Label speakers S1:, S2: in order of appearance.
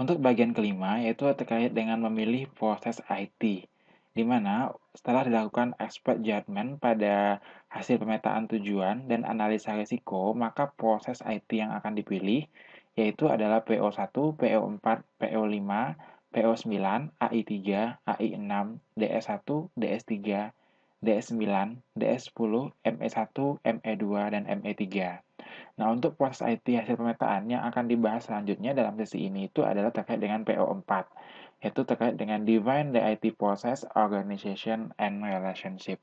S1: Untuk bagian kelima, yaitu terkait dengan memilih proses IT, di mana setelah dilakukan expert judgment pada hasil pemetaan tujuan dan analisa risiko, maka proses IT yang akan dipilih yaitu adalah PO1, PO4, PO5, PO9, AI3, AI6, DS1, DS3, DS9, DS10, ME1, ME2, dan ME3. Nah, untuk proses IT hasil pemetaan yang akan dibahas selanjutnya dalam sesi ini itu adalah terkait dengan PO4, yaitu terkait dengan Divine the IT Process, Organization, and Relationship.